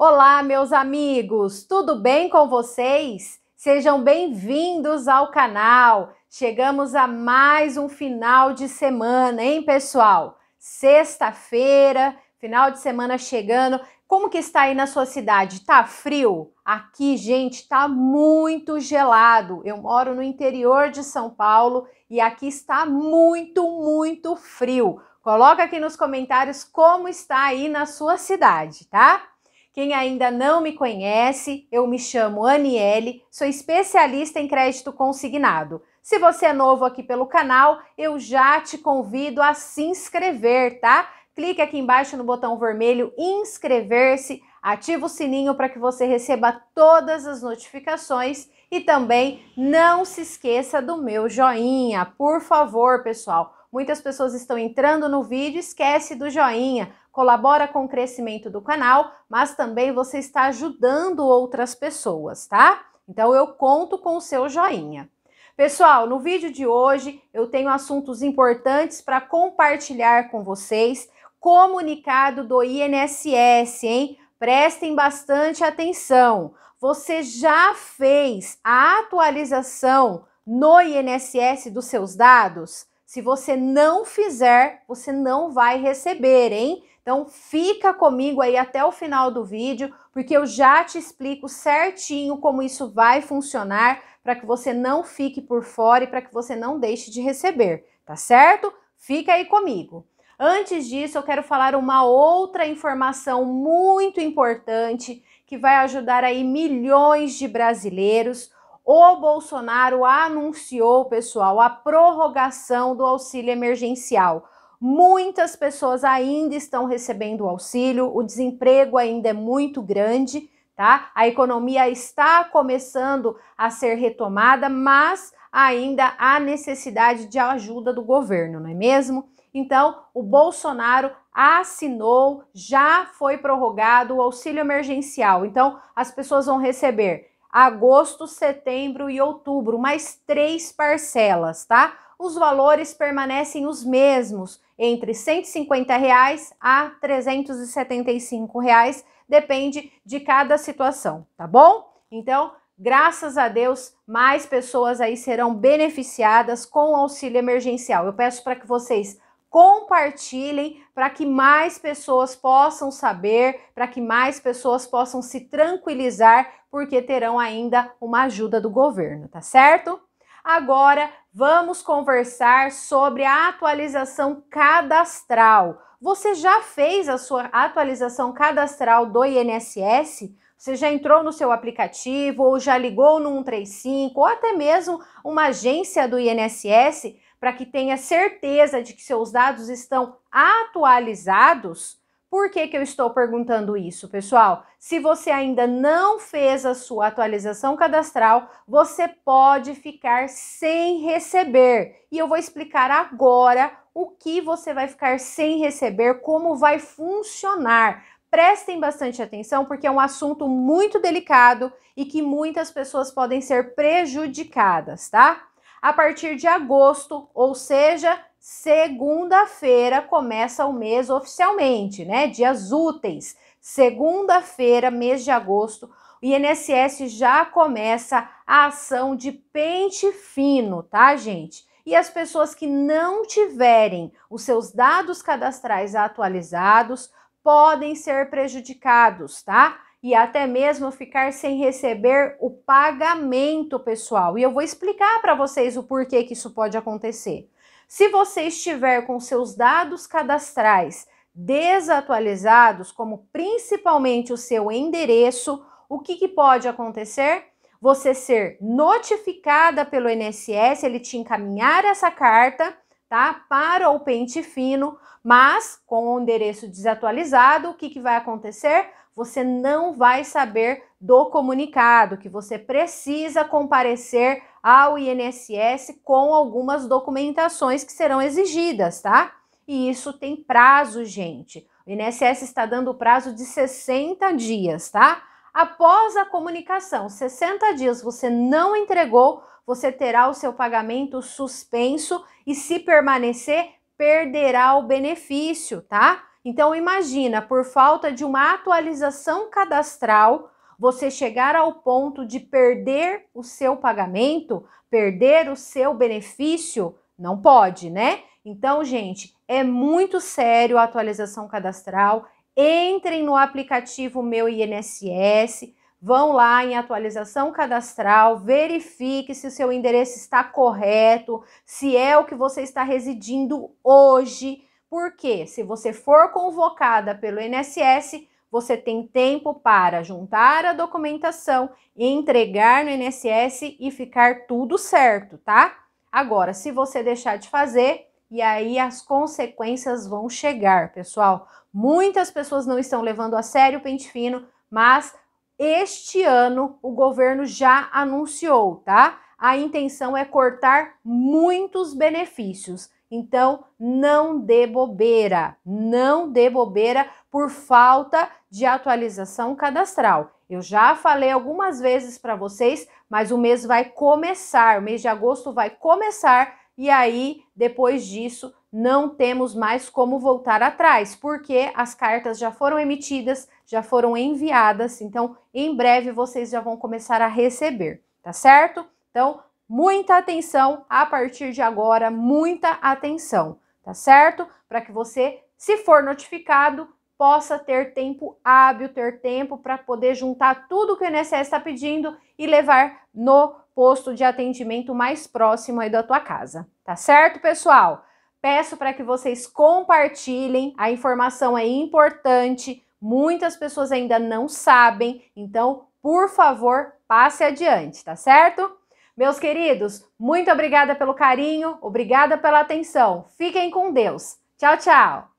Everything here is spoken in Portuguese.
Olá, meus amigos, tudo bem com vocês? Sejam bem-vindos ao canal. Chegamos a mais um final de semana, hein, pessoal? Sexta-feira, final de semana chegando. Como que está aí na sua cidade? Tá frio? Aqui, gente, tá muito gelado. Eu moro no interior de São Paulo e aqui está muito, muito frio. Coloca aqui nos comentários como está aí na sua cidade, tá? Quem ainda não me conhece, eu me chamo Aniele, sou especialista em crédito consignado. Se você é novo aqui pelo canal, eu já te convido a se inscrever, tá? Clique aqui embaixo no botão vermelho inscrever-se, ativa o sininho para que você receba todas as notificações e também não se esqueça do meu joinha, por favor, pessoal. Muitas pessoas estão entrando no vídeo, esquece do joinha, colabora com o crescimento do canal, mas também você está ajudando outras pessoas, tá? Então eu conto com o seu joinha. Pessoal, no vídeo de hoje eu tenho assuntos importantes para compartilhar com vocês. Comunicado do INSS, hein? Prestem bastante atenção. Você já fez a atualização no INSS dos seus dados? Se você não fizer, você não vai receber, hein? Então fica comigo aí até o final do vídeo, porque eu já te explico certinho como isso vai funcionar para que você não fique por fora e para que você não deixe de receber, tá certo? Fica aí comigo. Antes disso, eu quero falar uma outra informação muito importante que vai ajudar aí milhões de brasileiros o Bolsonaro anunciou, pessoal, a prorrogação do auxílio emergencial. Muitas pessoas ainda estão recebendo o auxílio, o desemprego ainda é muito grande, tá? A economia está começando a ser retomada, mas ainda há necessidade de ajuda do governo, não é mesmo? Então, o Bolsonaro assinou, já foi prorrogado o auxílio emergencial. Então, as pessoas vão receber agosto, setembro e outubro, mais três parcelas, tá? Os valores permanecem os mesmos, entre R$ 150 reais a R$ 375, reais, depende de cada situação, tá bom? Então, graças a Deus, mais pessoas aí serão beneficiadas com o auxílio emergencial. Eu peço para que vocês compartilhem para que mais pessoas possam saber, para que mais pessoas possam se tranquilizar, porque terão ainda uma ajuda do governo, tá certo? Agora vamos conversar sobre a atualização cadastral. Você já fez a sua atualização cadastral do INSS? Você já entrou no seu aplicativo ou já ligou no 135 ou até mesmo uma agência do INSS para que tenha certeza de que seus dados estão atualizados. Por que, que eu estou perguntando isso, pessoal? Se você ainda não fez a sua atualização cadastral, você pode ficar sem receber. E eu vou explicar agora o que você vai ficar sem receber, como vai funcionar. Prestem bastante atenção porque é um assunto muito delicado e que muitas pessoas podem ser prejudicadas, tá? a partir de agosto, ou seja, segunda-feira começa o mês oficialmente, né? Dias úteis. Segunda-feira, mês de agosto, o INSS já começa a ação de pente fino, tá, gente? E as pessoas que não tiverem os seus dados cadastrais atualizados podem ser prejudicados, tá? e até mesmo ficar sem receber o pagamento, pessoal. E eu vou explicar para vocês o porquê que isso pode acontecer. Se você estiver com seus dados cadastrais desatualizados, como principalmente o seu endereço, o que, que pode acontecer? Você ser notificada pelo INSS, ele te encaminhar essa carta, tá? Para o pente fino, mas com o endereço desatualizado, o que, que vai acontecer? você não vai saber do comunicado, que você precisa comparecer ao INSS com algumas documentações que serão exigidas, tá? E isso tem prazo, gente. O INSS está dando o prazo de 60 dias, tá? Após a comunicação, 60 dias você não entregou, você terá o seu pagamento suspenso e se permanecer, perderá o benefício, tá? Então imagina, por falta de uma atualização cadastral, você chegar ao ponto de perder o seu pagamento, perder o seu benefício, não pode, né? Então, gente, é muito sério a atualização cadastral. Entrem no aplicativo Meu INSS, vão lá em atualização cadastral, verifique se o seu endereço está correto, se é o que você está residindo hoje porque se você for convocada pelo INSS, você tem tempo para juntar a documentação, entregar no INSS e ficar tudo certo, tá? Agora, se você deixar de fazer, e aí as consequências vão chegar, pessoal. Muitas pessoas não estão levando a sério o pente fino, mas este ano o governo já anunciou, tá? A intenção é cortar muitos benefícios. Então, não dê bobeira, não dê bobeira por falta de atualização cadastral. Eu já falei algumas vezes para vocês, mas o mês vai começar, o mês de agosto vai começar e aí, depois disso, não temos mais como voltar atrás, porque as cartas já foram emitidas, já foram enviadas, então em breve vocês já vão começar a receber, tá certo? Então, Muita atenção a partir de agora, muita atenção, tá certo? Para que você, se for notificado, possa ter tempo hábil, ter tempo para poder juntar tudo que o INSS está pedindo e levar no posto de atendimento mais próximo aí da tua casa, tá certo, pessoal? Peço para que vocês compartilhem, a informação é importante, muitas pessoas ainda não sabem, então, por favor, passe adiante, tá certo? Meus queridos, muito obrigada pelo carinho, obrigada pela atenção. Fiquem com Deus. Tchau, tchau.